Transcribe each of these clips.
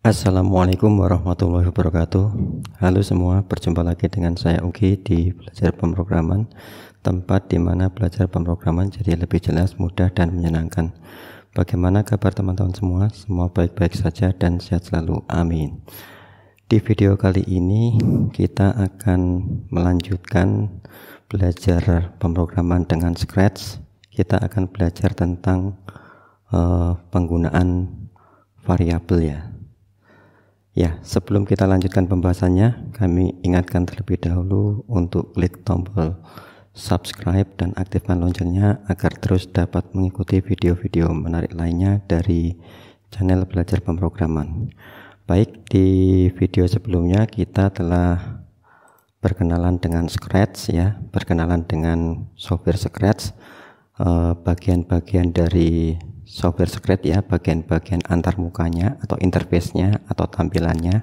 Assalamualaikum warahmatullahi wabarakatuh Halo semua, berjumpa lagi dengan saya Ugi di Belajar Pemrograman Tempat di mana belajar pemrograman jadi lebih jelas, mudah, dan menyenangkan Bagaimana kabar teman-teman semua? Semua baik-baik saja dan sehat selalu, amin Di video kali ini kita akan melanjutkan belajar pemrograman dengan Scratch Kita akan belajar tentang uh, penggunaan variabel ya Ya, sebelum kita lanjutkan pembahasannya, kami ingatkan terlebih dahulu untuk klik tombol subscribe dan aktifkan loncengnya agar terus dapat mengikuti video-video menarik lainnya dari channel belajar pemrograman. Baik, di video sebelumnya kita telah berkenalan dengan Scratch ya, berkenalan dengan software Scratch eh, bagian-bagian dari software secret ya bagian-bagian antar mukanya atau interface-nya atau tampilannya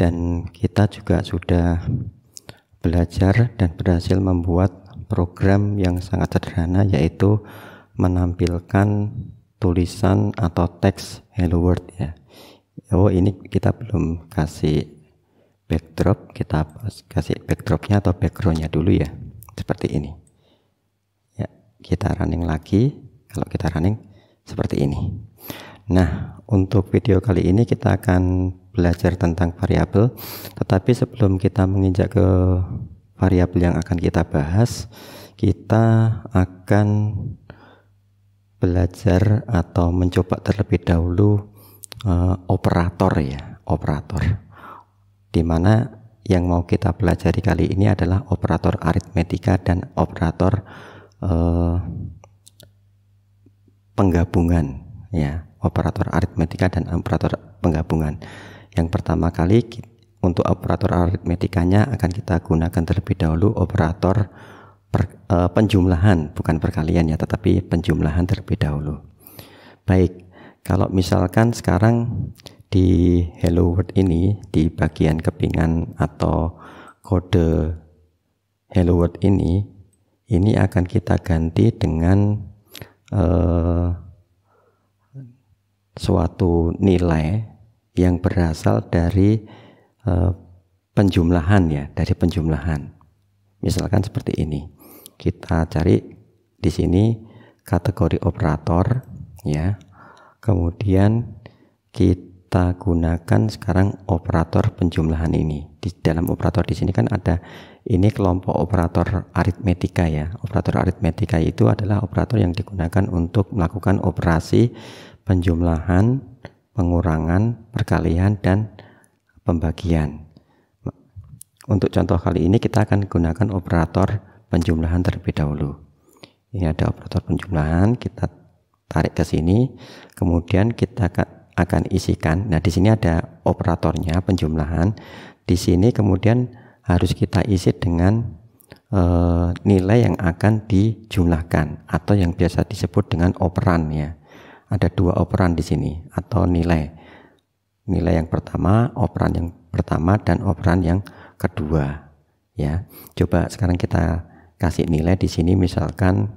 dan kita juga sudah belajar dan berhasil membuat program yang sangat sederhana yaitu menampilkan tulisan atau teks hello world ya oh ini kita belum kasih backdrop kita kasih backdropnya atau backgroundnya dulu ya seperti ini ya kita running lagi kalau kita running seperti ini. Nah, untuk video kali ini kita akan belajar tentang variabel, tetapi sebelum kita menginjak ke variabel yang akan kita bahas, kita akan belajar atau mencoba terlebih dahulu uh, operator ya, operator. Di mana yang mau kita pelajari kali ini adalah operator aritmetika dan operator uh, penggabungan ya operator aritmetika dan operator penggabungan yang pertama kali untuk operator aritmetikanya akan kita gunakan terlebih dahulu operator per, e, penjumlahan bukan perkalian ya tetapi penjumlahan terlebih dahulu baik kalau misalkan sekarang di hello world ini di bagian kepingan atau kode hello world ini ini akan kita ganti dengan eh, suatu nilai yang berasal dari eh, penjumlahan ya, dari penjumlahan. Misalkan seperti ini. Kita cari di sini kategori operator ya. Kemudian kita gunakan sekarang operator penjumlahan ini. Di dalam operator di sini kan ada ini kelompok operator aritmetika ya. Operator aritmetika itu adalah operator yang digunakan untuk melakukan operasi penjumlahan, pengurangan, perkalian, dan pembagian. Untuk contoh kali ini kita akan gunakan operator penjumlahan terlebih dahulu. Ini ada operator penjumlahan, kita tarik ke sini, kemudian kita akan isikan. Nah, di sini ada operatornya penjumlahan. Di sini kemudian harus kita isi dengan e, nilai yang akan dijumlahkan atau yang biasa disebut dengan operan ya. Ada dua operan di sini atau nilai. Nilai yang pertama, operan yang pertama dan operan yang kedua ya. Coba sekarang kita kasih nilai di sini misalkan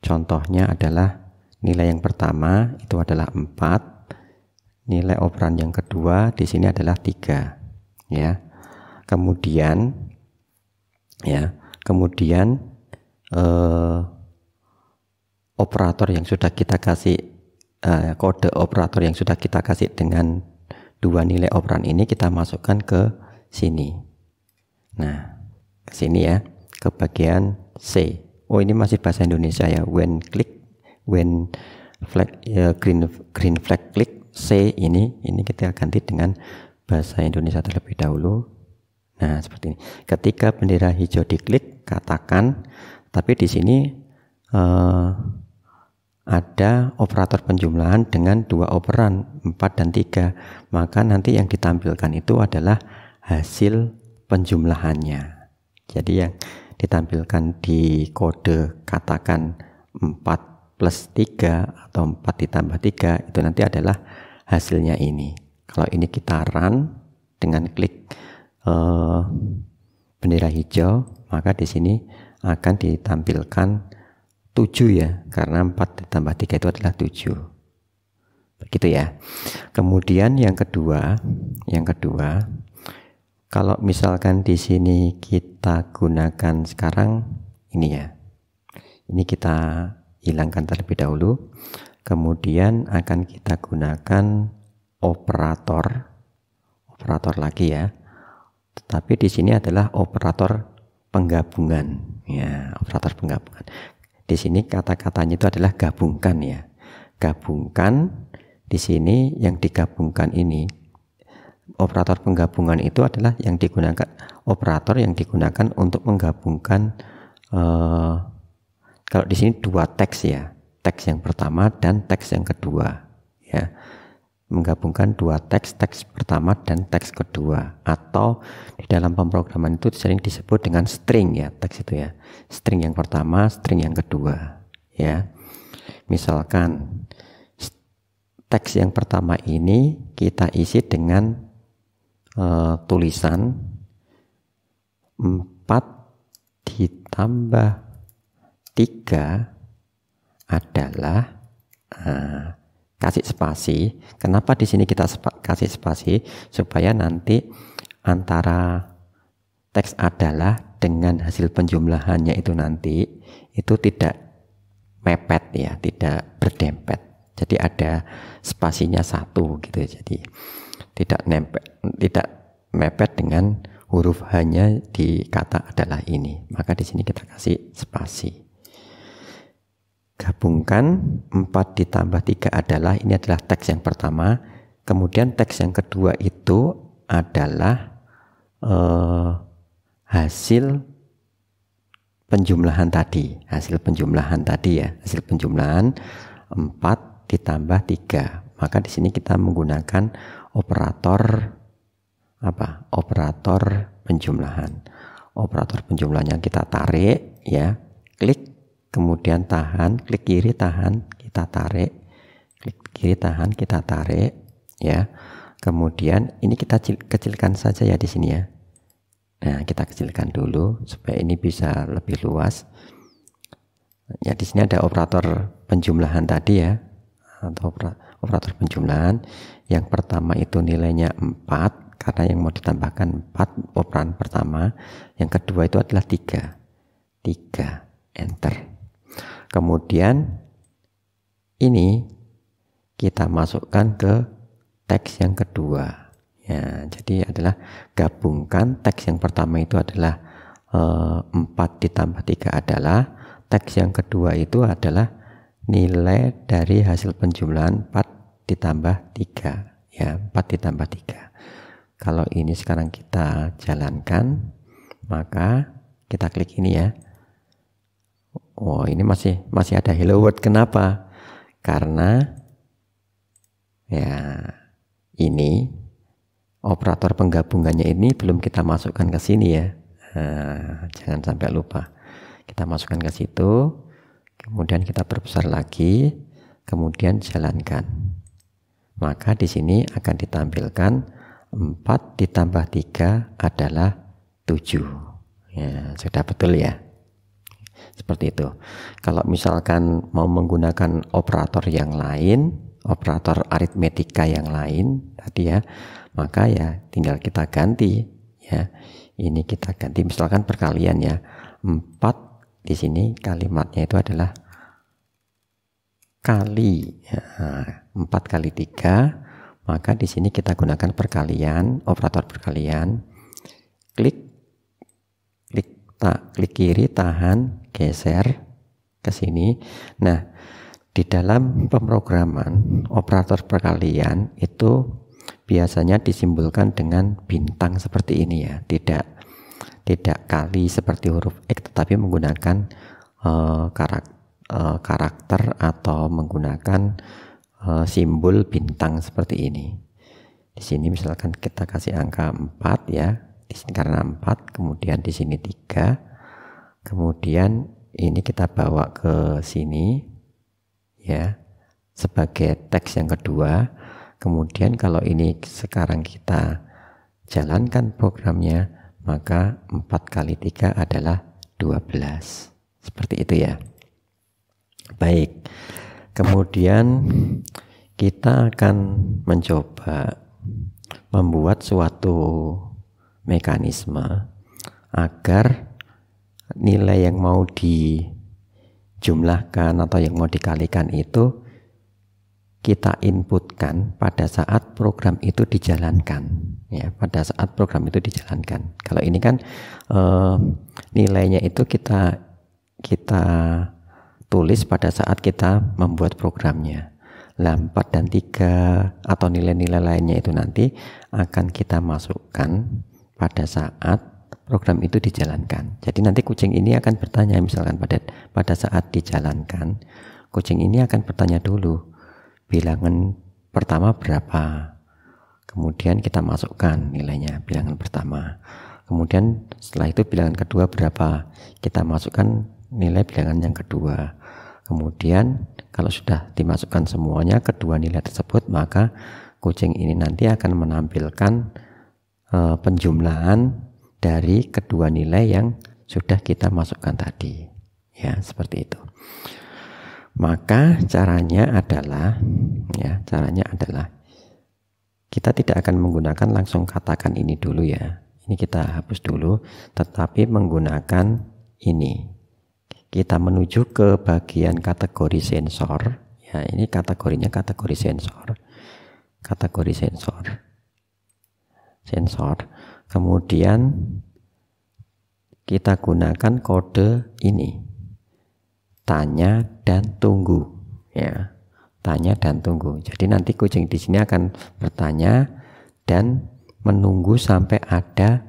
contohnya adalah nilai yang pertama itu adalah 4, nilai operan yang kedua di sini adalah 3 ya kemudian ya kemudian eh, operator yang sudah kita kasih eh, kode operator yang sudah kita kasih dengan dua nilai operan ini kita masukkan ke sini nah ke sini ya ke bagian C oh ini masih bahasa Indonesia ya when click when flag eh, green green flag click C ini ini kita ganti dengan bahasa Indonesia terlebih dahulu Nah, seperti ini. Ketika bendera hijau diklik, katakan, tapi di sini eh, ada operator penjumlahan dengan dua operan 4 dan 3 maka nanti yang ditampilkan itu adalah hasil penjumlahannya jadi yang ditampilkan di kode katakan 4 plus 3 atau 4 ditambah 3 itu nanti adalah hasilnya ini kalau ini kita run dengan klik Eh, bendera hijau, maka di sini akan ditampilkan 7 ya, karena 4 ditambah 3 itu adalah 7. Begitu ya. Kemudian yang kedua, yang kedua, kalau misalkan di sini kita gunakan sekarang ini ya. Ini kita hilangkan terlebih dahulu. Kemudian akan kita gunakan operator operator lagi ya tapi di sini adalah operator penggabungan ya operator penggabungan di sini kata-katanya itu adalah gabungkan ya gabungkan di sini yang digabungkan ini operator penggabungan itu adalah yang digunakan operator yang digunakan untuk menggabungkan eh, kalau di sini dua teks ya teks yang pertama dan teks yang kedua ya menggabungkan dua teks, teks pertama dan teks kedua atau di dalam pemrograman itu sering disebut dengan string ya, teks itu ya. String yang pertama, string yang kedua ya. Misalkan teks yang pertama ini kita isi dengan uh, tulisan 4 ditambah 3 adalah uh, kasih spasi. Kenapa di sini kita spa, kasih spasi? Supaya nanti antara teks adalah dengan hasil penjumlahannya itu nanti itu tidak mepet ya, tidak berdempet. Jadi ada spasinya satu gitu. Ya, jadi tidak nempet, tidak mepet dengan huruf hanya di kata adalah ini. Maka di sini kita kasih spasi gabungkan 4 ditambah 3 adalah ini adalah teks yang pertama kemudian teks yang kedua itu adalah eh, hasil penjumlahan tadi hasil penjumlahan tadi ya hasil penjumlahan 4 ditambah 3 maka di sini kita menggunakan operator apa operator penjumlahan operator yang kita tarik ya klik kemudian tahan, klik kiri tahan, kita tarik, klik kiri tahan, kita tarik, ya. Kemudian ini kita kecilkan saja ya di sini ya. Nah, kita kecilkan dulu supaya ini bisa lebih luas. Ya, di sini ada operator penjumlahan tadi ya atau operator penjumlahan. Yang pertama itu nilainya 4 karena yang mau ditambahkan 4 operan pertama. Yang kedua itu adalah 3. 3 enter. Kemudian ini kita masukkan ke teks yang kedua. Ya, jadi adalah gabungkan teks yang pertama itu adalah eh, empat ditambah tiga adalah teks yang kedua itu adalah nilai dari hasil penjumlahan 4 ditambah 3 ya 4 ditambah 3 kalau ini sekarang kita jalankan maka kita klik ini ya Wah, oh, ini masih masih ada hello world. Kenapa? Karena ya ini operator penggabungannya ini belum kita masukkan ke sini ya. Nah, jangan sampai lupa. Kita masukkan ke situ, kemudian kita perbesar lagi, kemudian jalankan. Maka di sini akan ditampilkan 4 ditambah 3 adalah 7. Ya, sudah betul ya. Seperti itu. Kalau misalkan mau menggunakan operator yang lain, operator aritmetika yang lain tadi ya, maka ya tinggal kita ganti ya. Ini kita ganti misalkan perkalian ya. 4 di sini kalimatnya itu adalah kali ya, 4 kali tiga maka di sini kita gunakan perkalian operator perkalian klik klik tak klik kiri tahan geser ke sini. Nah, di dalam pemrograman operator perkalian itu biasanya disimbolkan dengan bintang seperti ini ya, tidak tidak kali seperti huruf X tetapi menggunakan uh, karak, uh, karakter atau menggunakan uh, simbol bintang seperti ini. Di sini misalkan kita kasih angka 4 ya, di sini karena 4, kemudian di sini 3, Kemudian ini kita bawa ke sini ya sebagai teks yang kedua. Kemudian kalau ini sekarang kita jalankan programnya maka 4 kali 3 adalah 12. Seperti itu ya. Baik. Kemudian kita akan mencoba membuat suatu mekanisme agar nilai yang mau dijumlahkan atau yang mau dikalikan itu kita inputkan pada saat program itu dijalankan ya pada saat program itu dijalankan kalau ini kan eh, nilainya itu kita kita tulis pada saat kita membuat programnya Lampat dan tiga atau nilai-nilai lainnya itu nanti akan kita masukkan pada saat program itu dijalankan. Jadi nanti kucing ini akan bertanya misalkan pada pada saat dijalankan, kucing ini akan bertanya dulu bilangan pertama berapa. Kemudian kita masukkan nilainya bilangan pertama. Kemudian setelah itu bilangan kedua berapa? Kita masukkan nilai bilangan yang kedua. Kemudian kalau sudah dimasukkan semuanya kedua nilai tersebut maka kucing ini nanti akan menampilkan uh, penjumlahan dari kedua nilai yang sudah kita masukkan tadi. Ya, seperti itu. Maka caranya adalah ya, caranya adalah kita tidak akan menggunakan langsung katakan ini dulu ya. Ini kita hapus dulu tetapi menggunakan ini. Kita menuju ke bagian kategori sensor. Ya, ini kategorinya kategori sensor. Kategori sensor. Sensor. Kemudian kita gunakan kode ini. Tanya dan tunggu ya. Tanya dan tunggu. Jadi nanti kucing di sini akan bertanya dan menunggu sampai ada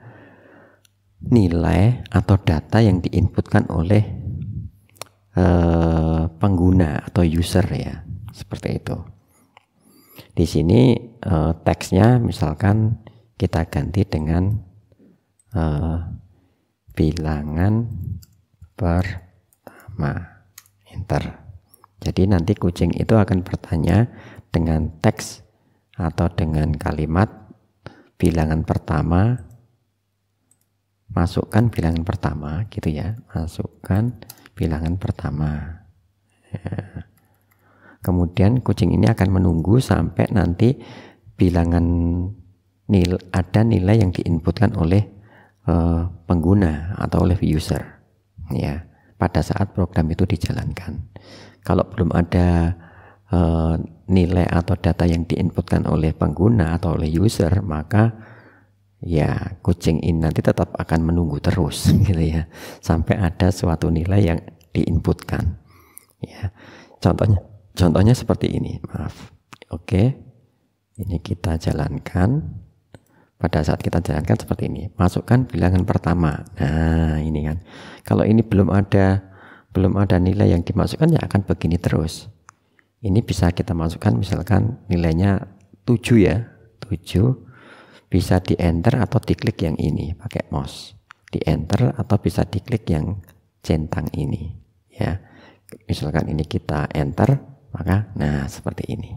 nilai atau data yang diinputkan oleh eh, pengguna atau user ya. Seperti itu. Di sini eh, teksnya misalkan kita ganti dengan uh, bilangan pertama enter jadi nanti kucing itu akan bertanya dengan teks atau dengan kalimat bilangan pertama masukkan bilangan pertama gitu ya masukkan bilangan pertama ya. kemudian kucing ini akan menunggu sampai nanti bilangan nil, ada nilai yang diinputkan oleh uh, pengguna atau oleh user ya pada saat program itu dijalankan. Kalau belum ada uh, nilai atau data yang diinputkan oleh pengguna atau oleh user, maka ya kucing ini nanti tetap akan menunggu terus gitu ya sampai ada suatu nilai yang diinputkan. Ya. Contohnya contohnya seperti ini, maaf. Oke. Ini kita jalankan pada saat kita jalankan seperti ini masukkan bilangan pertama nah ini kan kalau ini belum ada belum ada nilai yang dimasukkan ya akan begini terus ini bisa kita masukkan misalkan nilainya 7 ya 7 bisa di enter atau diklik yang ini pakai mouse di enter atau bisa diklik yang centang ini ya misalkan ini kita enter maka nah seperti ini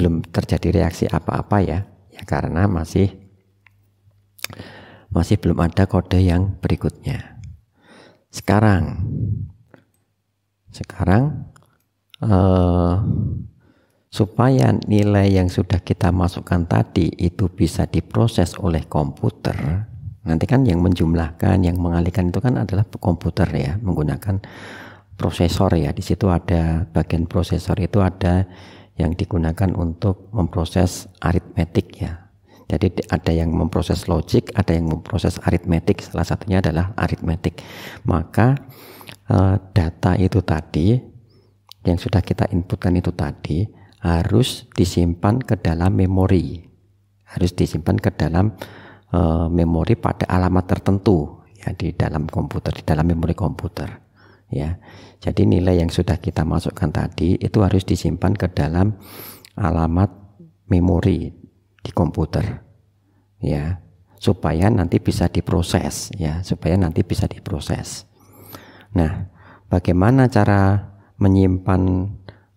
belum terjadi reaksi apa-apa ya ya karena masih masih belum ada kode yang berikutnya. Sekarang, sekarang eh, supaya nilai yang sudah kita masukkan tadi itu bisa diproses oleh komputer, nanti kan yang menjumlahkan, yang mengalihkan itu kan adalah komputer ya, menggunakan prosesor ya. Di situ ada bagian prosesor itu ada yang digunakan untuk memproses aritmetik ya. Jadi ada yang memproses logik, ada yang memproses aritmetik. Salah satunya adalah aritmetik. Maka eh, data itu tadi yang sudah kita inputkan itu tadi harus disimpan ke dalam memori. Harus disimpan ke dalam eh, memori pada alamat tertentu ya di dalam komputer, di dalam memori komputer ya. Jadi nilai yang sudah kita masukkan tadi itu harus disimpan ke dalam alamat memori di komputer ya supaya nanti bisa diproses ya supaya nanti bisa diproses. Nah, bagaimana cara menyimpan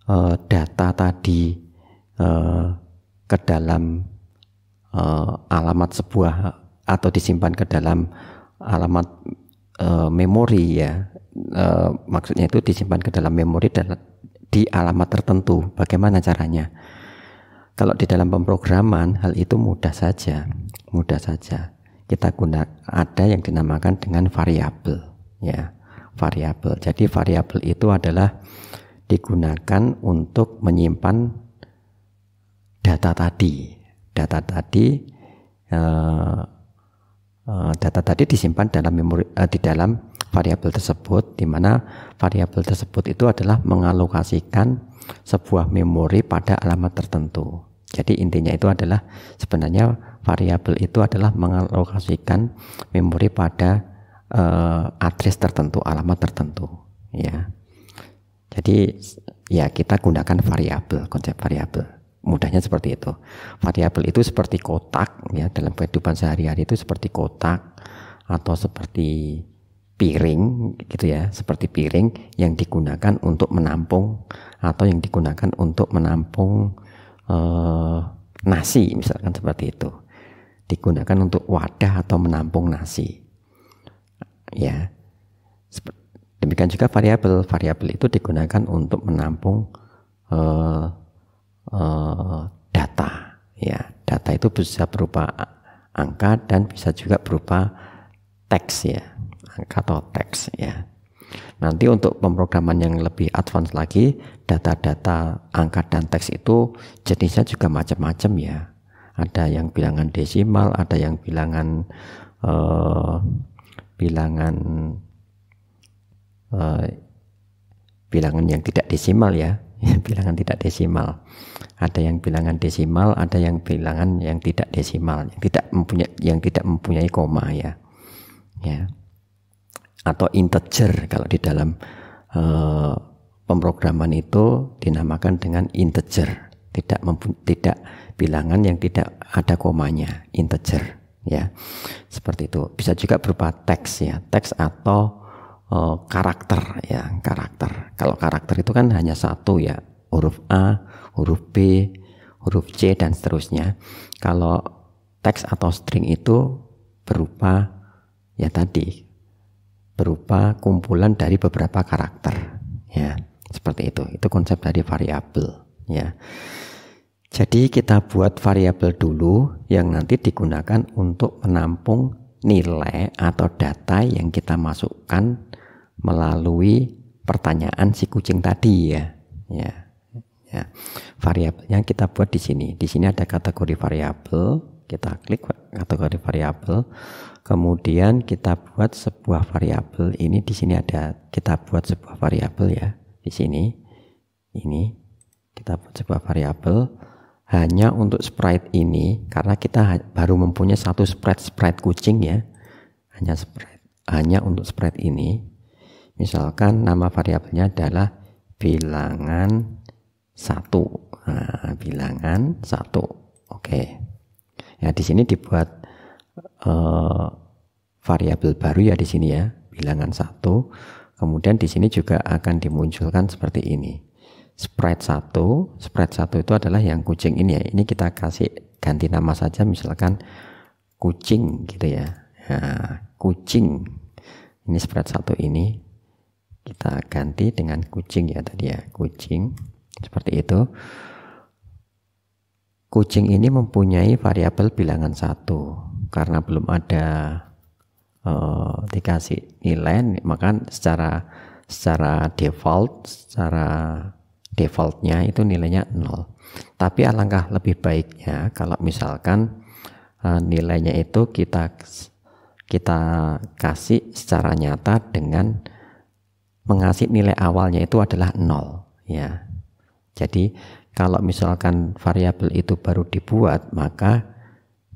uh, data tadi uh, ke dalam uh, alamat sebuah atau disimpan ke dalam alamat memori ya e, maksudnya itu disimpan ke dalam memori dan di alamat tertentu. Bagaimana caranya? Kalau di dalam pemrograman hal itu mudah saja, mudah saja. Kita guna ada yang dinamakan dengan variabel, ya variabel. Jadi variabel itu adalah digunakan untuk menyimpan data tadi. Data tadi uh, uh, data tadi disimpan dalam memori uh, di dalam variabel tersebut di mana variabel tersebut itu adalah mengalokasikan sebuah memori pada alamat tertentu. Jadi intinya itu adalah sebenarnya variabel itu adalah mengalokasikan memori pada uh, address tertentu, alamat tertentu, ya. Jadi ya kita gunakan variabel, konsep variabel. Mudahnya seperti itu. Variabel itu seperti kotak ya dalam kehidupan sehari-hari itu seperti kotak atau seperti piring gitu ya, seperti piring yang digunakan untuk menampung atau yang digunakan untuk menampung eh, nasi misalkan seperti itu. Digunakan untuk wadah atau menampung nasi. Ya. Demikian juga variabel. Variabel itu digunakan untuk menampung eh, eh, data. Ya, data itu bisa berupa angka dan bisa juga berupa teks ya atau teks ya. Nanti untuk pemrograman yang lebih advance lagi, data-data angka dan teks itu jenisnya juga macam-macam ya. Ada yang bilangan desimal, ada yang bilangan eh, bilangan eh, bilangan yang tidak desimal ya, bilangan tidak desimal. Ada yang bilangan desimal, ada yang bilangan yang tidak desimal, yang tidak mempunyai yang tidak mempunyai koma ya. Ya atau integer kalau di dalam uh, pemrograman itu dinamakan dengan integer tidak tidak bilangan yang tidak ada komanya integer ya seperti itu bisa juga berupa teks ya teks atau uh, karakter ya karakter kalau karakter itu kan hanya satu ya huruf a huruf b huruf c dan seterusnya kalau teks atau string itu berupa ya tadi berupa kumpulan dari beberapa karakter ya seperti itu itu konsep dari variabel ya jadi kita buat variabel dulu yang nanti digunakan untuk menampung nilai atau data yang kita masukkan melalui pertanyaan si kucing tadi ya. Ya. Ya. Variabelnya kita buat di sini. Di sini ada kategori variabel, kita klik kategori variabel. Kemudian kita buat sebuah variabel. Ini di sini ada kita buat sebuah variabel ya. Di sini ini kita buat sebuah variabel hanya untuk sprite ini karena kita baru mempunyai satu sprite sprite kucing ya. Hanya sprite hanya untuk sprite ini. Misalkan nama variabelnya adalah bilangan satu. Nah, bilangan satu. Oke. Okay. Ya di sini dibuat uh, variabel baru ya di sini ya, bilangan satu. Kemudian di sini juga akan dimunculkan seperti ini. Spread satu spread satu itu adalah yang kucing ini ya. Ini kita kasih ganti nama saja misalkan kucing gitu ya. Nah, kucing. Ini spread satu ini kita ganti dengan kucing ya tadi ya. Kucing seperti itu kucing ini mempunyai variabel bilangan satu karena belum ada uh, dikasih nilai maka secara secara default secara defaultnya itu nilainya nol tapi alangkah lebih baiknya kalau misalkan uh, nilainya itu kita kita kasih secara nyata dengan mengasih nilai awalnya itu adalah nol ya jadi kalau misalkan variabel itu baru dibuat, maka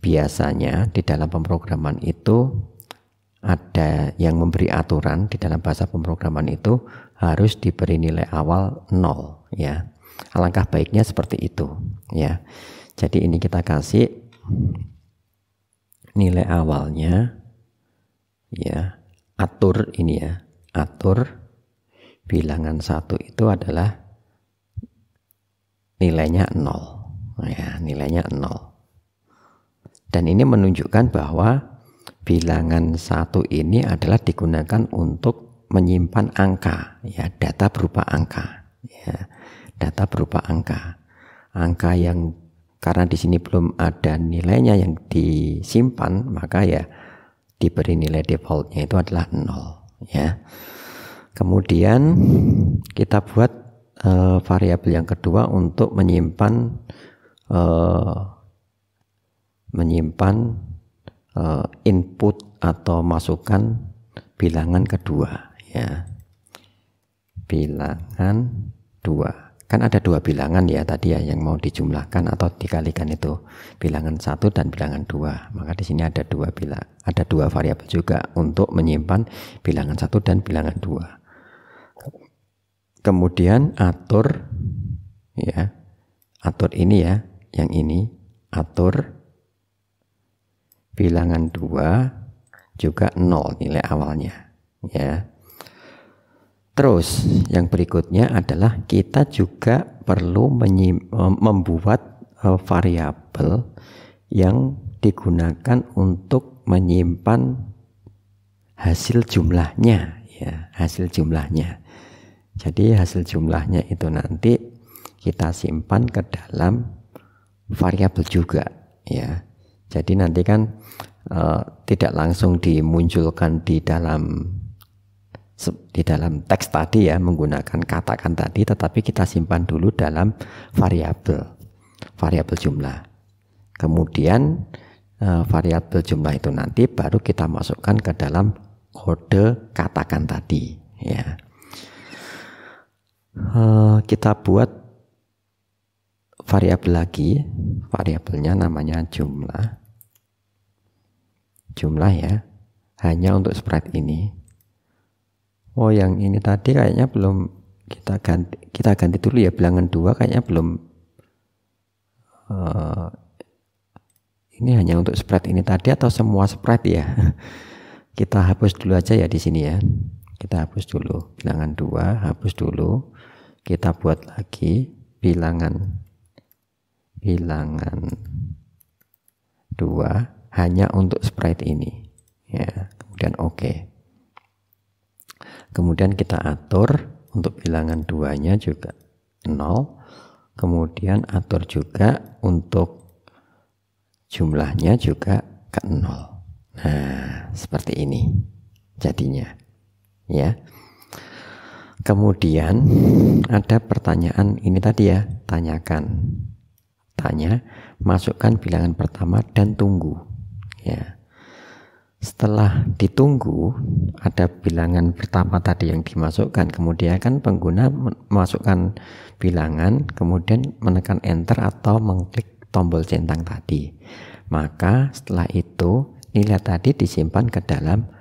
biasanya di dalam pemrograman itu ada yang memberi aturan di dalam bahasa pemrograman itu harus diberi nilai awal 0 ya. Alangkah baiknya seperti itu ya. Jadi ini kita kasih nilai awalnya ya atur ini ya atur bilangan satu itu adalah nilainya nol ya nilainya nol dan ini menunjukkan bahwa bilangan satu ini adalah digunakan untuk menyimpan angka ya data berupa angka ya data berupa angka angka yang karena di sini belum ada nilainya yang disimpan maka ya diberi nilai defaultnya itu adalah nol ya kemudian kita buat uh, variabel yang kedua untuk menyimpan uh, menyimpan uh, input atau masukan bilangan kedua ya bilangan dua kan ada dua bilangan ya tadi ya yang mau dijumlahkan atau dikalikan itu bilangan satu dan bilangan dua maka di sini ada dua bila ada dua variabel juga untuk menyimpan bilangan satu dan bilangan dua Kemudian atur ya. Atur ini ya, yang ini atur bilangan 2 juga nol nilai awalnya ya. Terus yang berikutnya adalah kita juga perlu membuat e, variabel yang digunakan untuk menyimpan hasil jumlahnya ya, hasil jumlahnya. Jadi hasil jumlahnya itu nanti kita simpan ke dalam variabel juga ya. Jadi nanti kan e, tidak langsung dimunculkan di dalam di dalam teks tadi ya menggunakan katakan tadi tetapi kita simpan dulu dalam variabel variabel jumlah kemudian e, variabel jumlah itu nanti baru kita masukkan ke dalam kode katakan tadi ya Eh, kita buat variabel lagi variabelnya namanya jumlah jumlah ya hanya untuk spread ini oh yang ini tadi kayaknya belum kita ganti kita ganti dulu ya bilangan dua kayaknya belum uh, ini hanya untuk spread ini tadi atau semua spread ya kita hapus dulu aja ya di sini ya kita hapus dulu bilangan dua hapus dulu kita buat lagi bilangan bilangan dua hanya untuk sprite ini ya kemudian oke okay. kemudian kita atur untuk bilangan duanya juga nol kemudian atur juga untuk jumlahnya juga ke 0 nah seperti ini jadinya ya Kemudian ada pertanyaan ini tadi ya, tanyakan. Tanya, masukkan bilangan pertama dan tunggu. Ya. Setelah ditunggu, ada bilangan pertama tadi yang dimasukkan. Kemudian kan pengguna memasukkan bilangan, kemudian menekan enter atau mengklik tombol centang tadi. Maka setelah itu nilai tadi disimpan ke dalam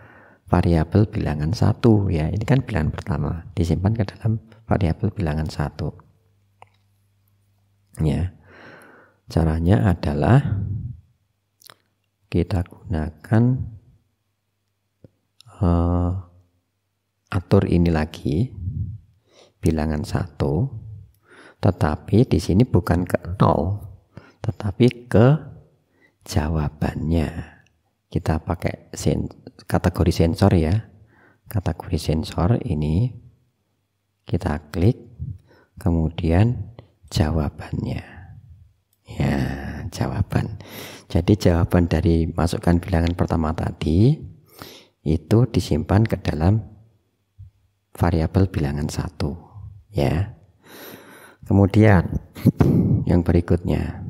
variabel bilangan satu ya ini kan bilangan pertama disimpan ke dalam variabel bilangan satu ya caranya adalah kita gunakan uh, atur ini lagi bilangan satu tetapi di sini bukan ke nol tetapi ke jawabannya kita pakai sen kategori sensor ya kategori sensor ini kita klik kemudian jawabannya ya jawaban jadi jawaban dari masukkan bilangan pertama tadi itu disimpan ke dalam variabel bilangan satu ya kemudian yang berikutnya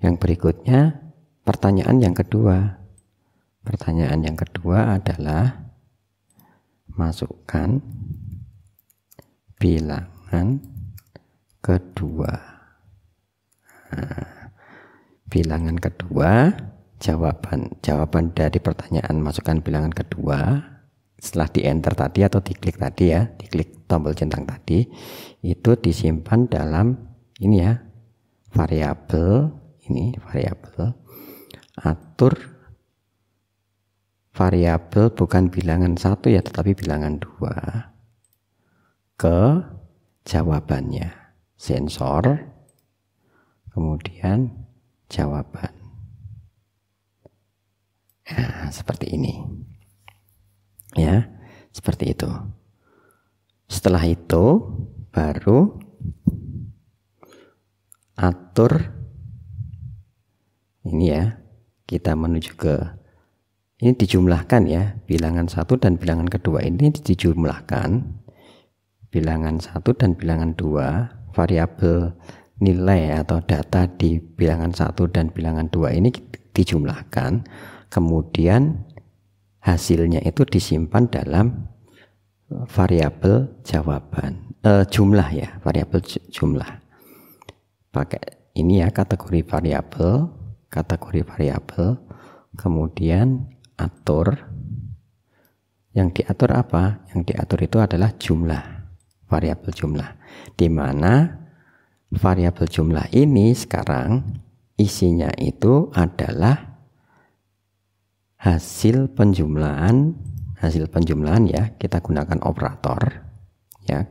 yang berikutnya pertanyaan yang kedua. Pertanyaan yang kedua adalah masukkan bilangan kedua. Nah, bilangan kedua, jawaban jawaban dari pertanyaan masukkan bilangan kedua setelah di enter tadi atau diklik tadi ya, diklik tombol centang tadi itu disimpan dalam ini ya variabel ini variabel atur variabel bukan bilangan satu ya tetapi bilangan dua ke jawabannya sensor kemudian jawaban nah, seperti ini ya seperti itu setelah itu baru atur ini ya kita menuju ke ini dijumlahkan ya bilangan satu dan bilangan kedua ini dijumlahkan bilangan satu dan bilangan dua variabel nilai atau data di bilangan satu dan bilangan dua ini dijumlahkan kemudian hasilnya itu disimpan dalam variabel jawaban eh, jumlah ya variabel jumlah pakai ini ya kategori variabel kategori variabel, kemudian atur. Yang diatur apa? Yang diatur itu adalah jumlah, variabel jumlah. Di mana variabel jumlah ini sekarang isinya itu adalah hasil penjumlahan, hasil penjumlahan ya, kita gunakan operator ya,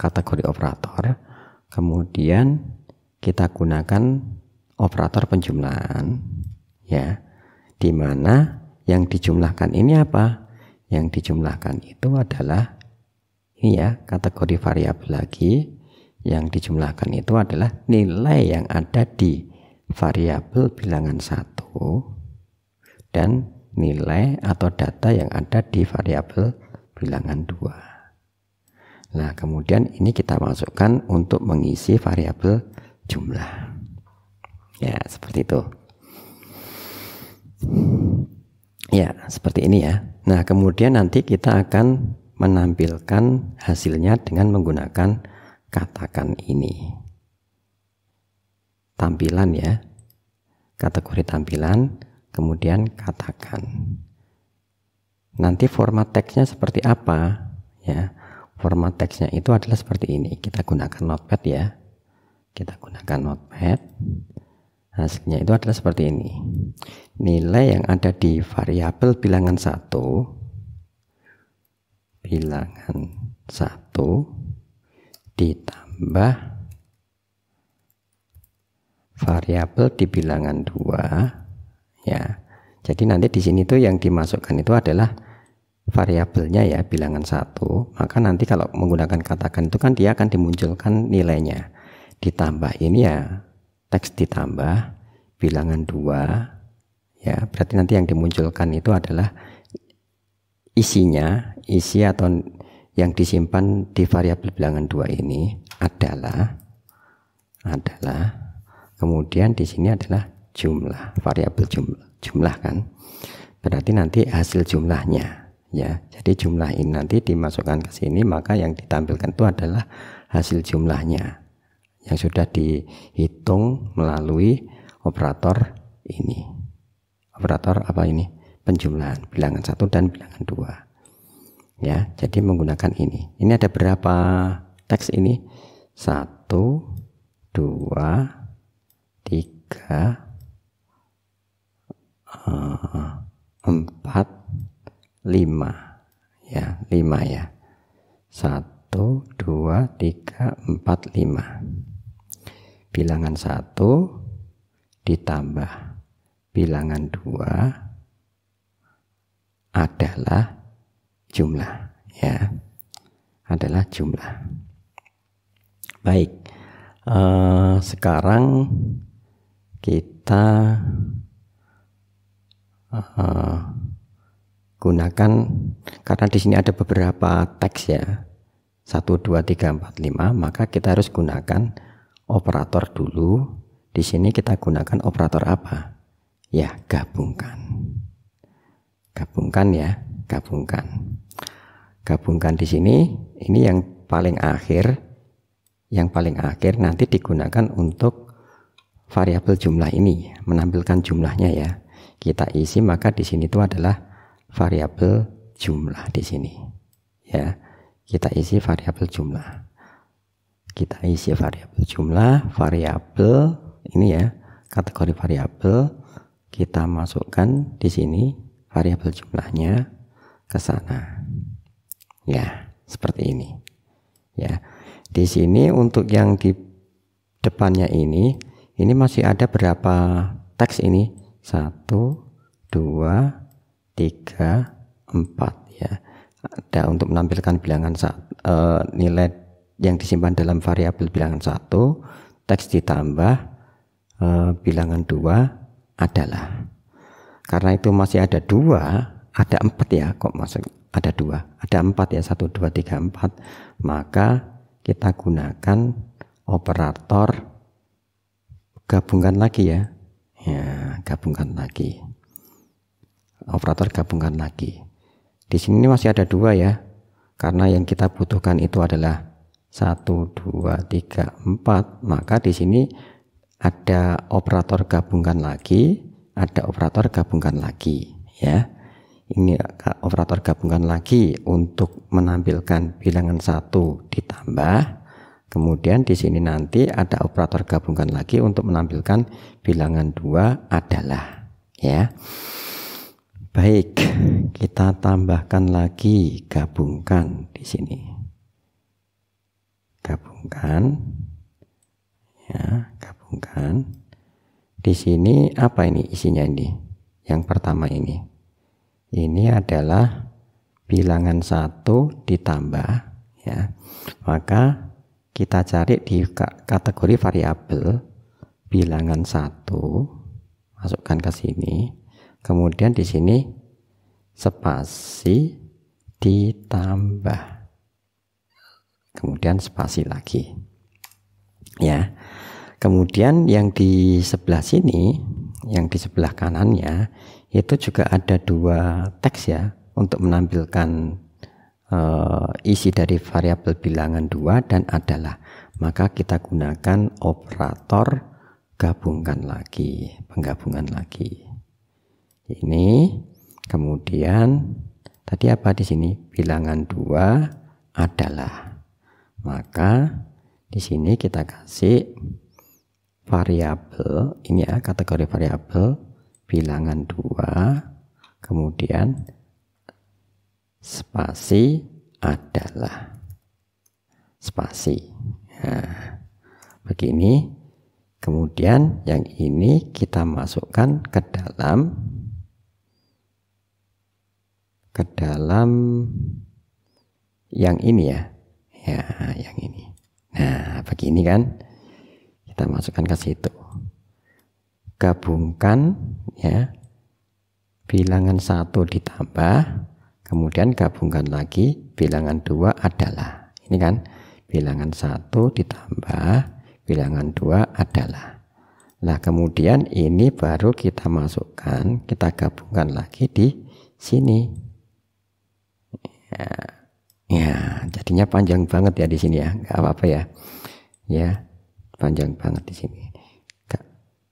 kategori operator. Kemudian kita gunakan operator penjumlahan ya di mana yang dijumlahkan ini apa yang dijumlahkan itu adalah ini ya kategori variabel lagi yang dijumlahkan itu adalah nilai yang ada di variabel bilangan satu dan nilai atau data yang ada di variabel bilangan dua. Nah, kemudian ini kita masukkan untuk mengisi variabel jumlah. Ya, seperti itu. Ya, seperti ini ya. Nah, kemudian nanti kita akan menampilkan hasilnya dengan menggunakan katakan ini. Tampilan ya. Kategori tampilan, kemudian katakan. Nanti format teksnya seperti apa? Ya, format teksnya itu adalah seperti ini. Kita gunakan notepad ya. Kita gunakan notepad hasilnya itu adalah seperti ini nilai yang ada di variabel bilangan satu bilangan satu ditambah variabel di bilangan dua ya jadi nanti di sini tuh yang dimasukkan itu adalah variabelnya ya bilangan satu maka nanti kalau menggunakan katakan itu kan dia akan dimunculkan nilainya ditambah ini ya teks ditambah, bilangan dua, ya berarti nanti yang dimunculkan itu adalah isinya, isi atau yang disimpan di variabel bilangan dua ini adalah adalah kemudian di sini adalah jumlah variabel jumlah jumlah kan berarti nanti hasil jumlahnya ya jadi jumlah ini nanti dimasukkan ke sini maka yang ditampilkan itu adalah hasil jumlahnya yang sudah dihitung melalui operator ini. Operator apa ini? Penjumlahan bilangan satu dan bilangan dua. Ya, jadi menggunakan ini. Ini ada berapa teks ini? Satu, dua, tiga, eh, empat, lima. Ya, lima ya. Satu, dua, tiga, empat, lima bilangan satu ditambah bilangan dua adalah jumlah ya adalah jumlah baik uh, sekarang kita uh, gunakan karena di sini ada beberapa teks ya satu dua tiga empat lima maka kita harus gunakan operator dulu. Di sini kita gunakan operator apa? Ya, gabungkan. Gabungkan ya, gabungkan. Gabungkan di sini, ini yang paling akhir. Yang paling akhir nanti digunakan untuk variabel jumlah ini, menampilkan jumlahnya ya. Kita isi maka di sini itu adalah variabel jumlah di sini. Ya, kita isi variabel jumlah kita isi variabel jumlah, variabel ini ya, kategori variabel kita masukkan di sini variabel jumlahnya ke sana. Ya, seperti ini. Ya. Di sini untuk yang di depannya ini, ini masih ada berapa teks ini? Satu, dua, tiga, empat ya. Ada untuk menampilkan bilangan saat, e, eh, nilai yang disimpan dalam variabel bilangan satu teks ditambah e, bilangan dua adalah karena itu masih ada dua ada empat ya kok masuk ada dua ada empat ya satu dua tiga empat maka kita gunakan operator gabungkan lagi ya ya gabungkan lagi operator gabungkan lagi di sini masih ada dua ya karena yang kita butuhkan itu adalah satu dua tiga empat maka di sini ada operator gabungkan lagi, ada operator gabungkan lagi, ya. Ini operator gabungkan lagi untuk menampilkan bilangan satu ditambah. Kemudian di sini nanti ada operator gabungkan lagi untuk menampilkan bilangan dua adalah, ya. Baik, kita tambahkan lagi gabungkan di sini gabungkan ya gabungkan di sini apa ini isinya ini yang pertama ini ini adalah bilangan satu ditambah ya maka kita cari di kategori variabel bilangan satu masukkan ke sini kemudian di sini spasi ditambah kemudian spasi lagi ya kemudian yang di sebelah sini yang di sebelah kanannya itu juga ada dua teks ya untuk menampilkan uh, isi dari variabel bilangan dua dan adalah maka kita gunakan operator gabungkan lagi penggabungan lagi ini kemudian tadi apa di sini bilangan dua adalah maka di sini kita kasih variabel, ini ya kategori variabel bilangan dua kemudian spasi adalah spasi. Nah, begini. Kemudian yang ini kita masukkan ke dalam ke dalam yang ini ya ya yang ini nah begini kan kita masukkan ke situ gabungkan ya bilangan satu ditambah kemudian gabungkan lagi bilangan dua adalah ini kan bilangan satu ditambah bilangan dua adalah lah kemudian ini baru kita masukkan, kita gabungkan lagi di sini. Ya. Ya, jadinya panjang banget ya di sini ya. Enggak apa-apa ya. Ya, panjang banget di sini.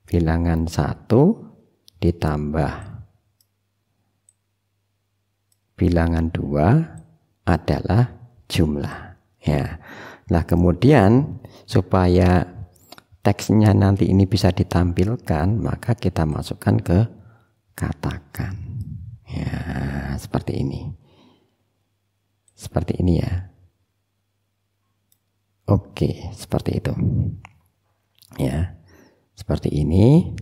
Bilangan satu ditambah bilangan dua adalah jumlah. Ya. Nah, kemudian supaya teksnya nanti ini bisa ditampilkan, maka kita masukkan ke katakan. Ya, seperti ini. Seperti ini ya. Oke, seperti itu. Ya. Seperti ini.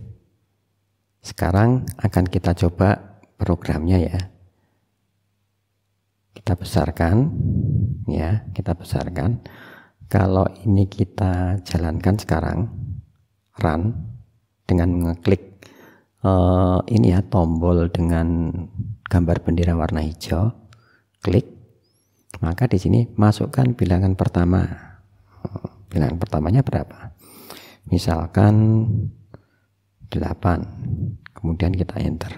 Sekarang akan kita coba programnya ya. Kita besarkan ya, kita besarkan. Kalau ini kita jalankan sekarang run dengan mengeklik uh, ini ya tombol dengan gambar bendera warna hijau, klik maka di sini masukkan bilangan pertama. Bilangan pertamanya berapa? Misalkan 8. Kemudian kita enter.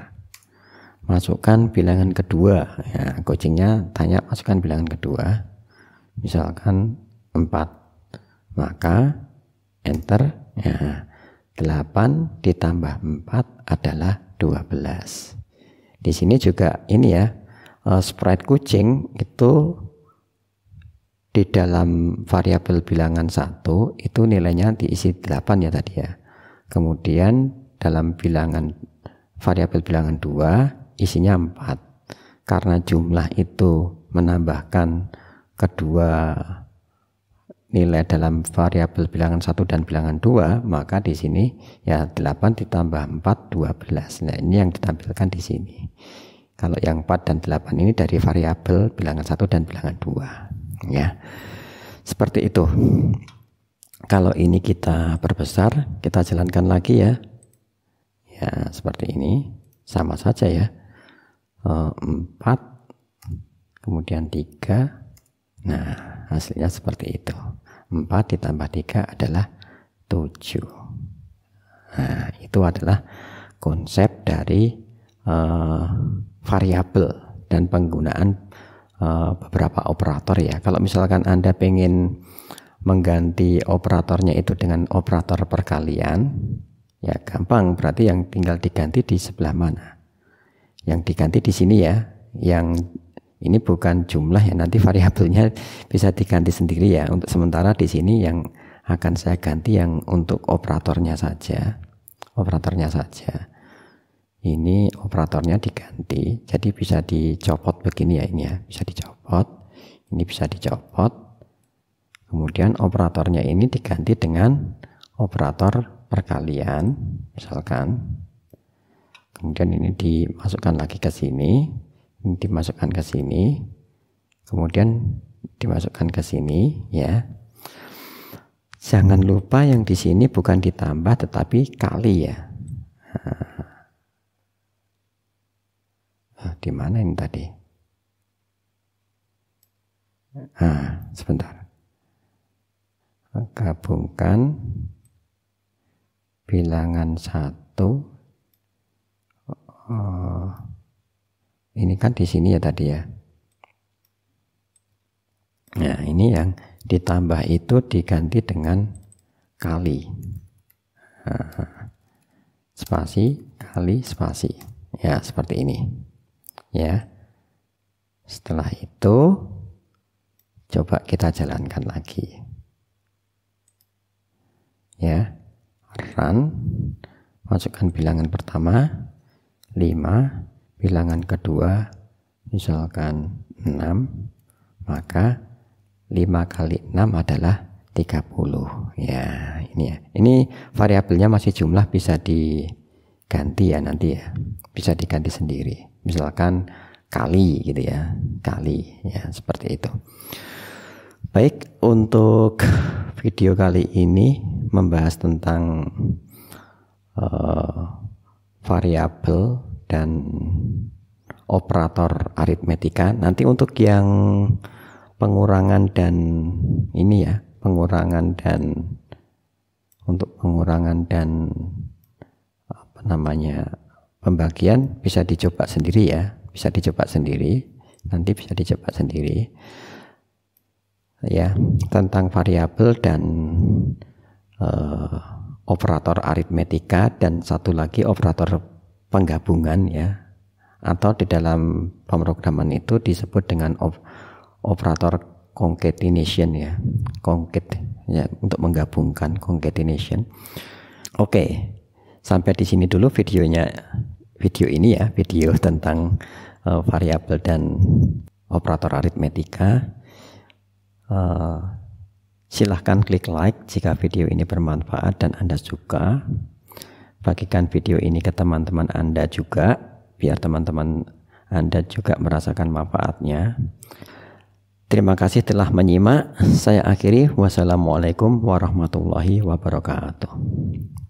Masukkan bilangan kedua. Ya, coachingnya tanya masukkan bilangan kedua. Misalkan 4. Maka enter. Ya, 8 ditambah 4 adalah 12. Di sini juga ini ya, eh, sprite kucing itu di dalam variabel bilangan satu itu nilainya diisi 8 ya tadi ya. Kemudian dalam bilangan variabel bilangan 2 isinya 4. Karena jumlah itu menambahkan kedua nilai dalam variabel bilangan 1 dan bilangan 2, maka di sini ya 8 ditambah 4 12. Nah, ini yang ditampilkan di sini. Kalau yang 4 dan 8 ini dari variabel bilangan 1 dan bilangan 2 ya. Seperti itu. Kalau ini kita perbesar, kita jalankan lagi ya. Ya, seperti ini. Sama saja ya. Eh, empat kemudian tiga Nah, hasilnya seperti itu. empat ditambah tiga adalah tujuh Nah, itu adalah konsep dari e, variabel dan penggunaan Eh, beberapa operator ya. Kalau misalkan Anda pengen mengganti operatornya itu dengan operator perkalian, ya gampang berarti yang tinggal diganti di sebelah mana. Yang diganti di sini ya, yang ini bukan jumlah ya nanti variabelnya bisa diganti sendiri ya. Untuk sementara di sini yang akan saya ganti yang untuk operatornya saja, operatornya saja ini operatornya diganti jadi bisa dicopot begini ya ini ya bisa dicopot ini bisa dicopot kemudian operatornya ini diganti dengan operator perkalian misalkan kemudian ini dimasukkan lagi ke sini ini dimasukkan ke sini kemudian dimasukkan ke sini ya jangan lupa yang di sini bukan ditambah tetapi kali ya nah, Nah, di mana ini tadi? Ah, sebentar. Gabungkan bilangan satu. Oh, ini kan di sini ya tadi ya. Nah, ini yang ditambah itu diganti dengan kali. spasi, kali, spasi. Ya, seperti ini ya. Setelah itu coba kita jalankan lagi. Ya. Run masukkan bilangan pertama 5, bilangan kedua misalkan 6, maka 5 kali 6 adalah 30 ya ini ya ini variabelnya masih jumlah bisa diganti ya nanti ya bisa diganti sendiri misalkan kali gitu ya kali ya seperti itu baik untuk video kali ini membahas tentang uh, variabel dan operator aritmetika nanti untuk yang pengurangan dan ini ya pengurangan dan untuk pengurangan dan apa namanya pembagian bisa dicoba sendiri ya, bisa dicoba sendiri, nanti bisa dicoba sendiri ya tentang variabel dan uh, operator aritmetika dan satu lagi operator penggabungan ya atau di dalam pemrograman itu disebut dengan op operator concatenation ya concat ya untuk menggabungkan concatenation oke sampai di sini dulu videonya video ini ya, video tentang uh, variabel dan operator aritmetika. Uh, silahkan klik like jika video ini bermanfaat dan Anda suka. Bagikan video ini ke teman-teman Anda juga, biar teman-teman Anda juga merasakan manfaatnya. Terima kasih telah menyimak. Saya akhiri. Wassalamualaikum warahmatullahi wabarakatuh.